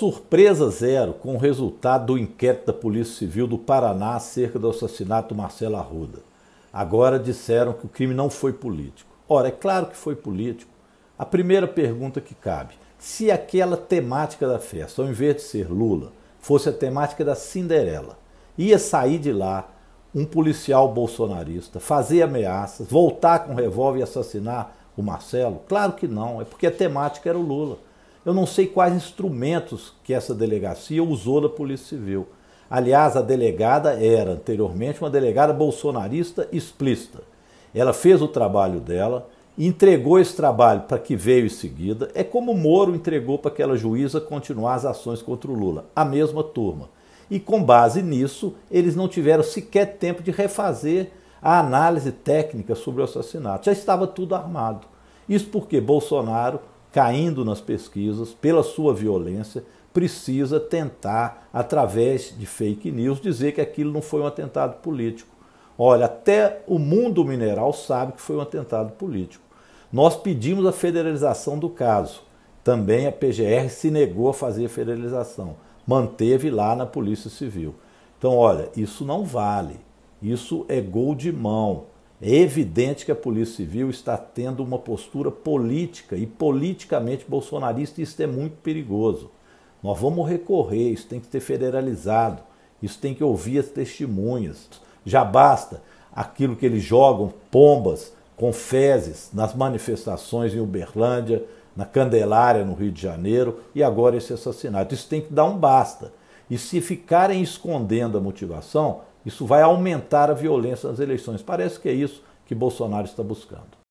surpresa zero com o resultado do inquérito da Polícia Civil do Paraná acerca do assassinato do Marcelo Arruda. Agora disseram que o crime não foi político. Ora, é claro que foi político. A primeira pergunta que cabe: se aquela temática da festa, ao invés de ser Lula, fosse a temática da Cinderela, ia sair de lá um policial bolsonarista, fazer ameaças, voltar com revólver e assassinar o Marcelo? Claro que não, é porque a temática era o Lula. Eu não sei quais instrumentos que essa delegacia usou da Polícia Civil. Aliás, a delegada era anteriormente uma delegada bolsonarista explícita. Ela fez o trabalho dela, entregou esse trabalho para que veio em seguida. É como Moro entregou para aquela juíza continuar as ações contra o Lula, a mesma turma. E com base nisso, eles não tiveram sequer tempo de refazer a análise técnica sobre o assassinato. Já estava tudo armado. Isso porque Bolsonaro caindo nas pesquisas pela sua violência, precisa tentar, através de fake news, dizer que aquilo não foi um atentado político. Olha, até o mundo mineral sabe que foi um atentado político. Nós pedimos a federalização do caso. Também a PGR se negou a fazer a federalização. Manteve lá na Polícia Civil. Então, olha, isso não vale. Isso é gol de mão. É evidente que a Polícia Civil está tendo uma postura política e politicamente bolsonarista, e isso é muito perigoso. Nós vamos recorrer, isso tem que ser federalizado, isso tem que ouvir as testemunhas. Já basta aquilo que eles jogam, pombas com fezes, nas manifestações em Uberlândia, na Candelária, no Rio de Janeiro, e agora esse assassinato. Isso tem que dar um basta. E se ficarem escondendo a motivação, isso vai aumentar a violência nas eleições. Parece que é isso que Bolsonaro está buscando.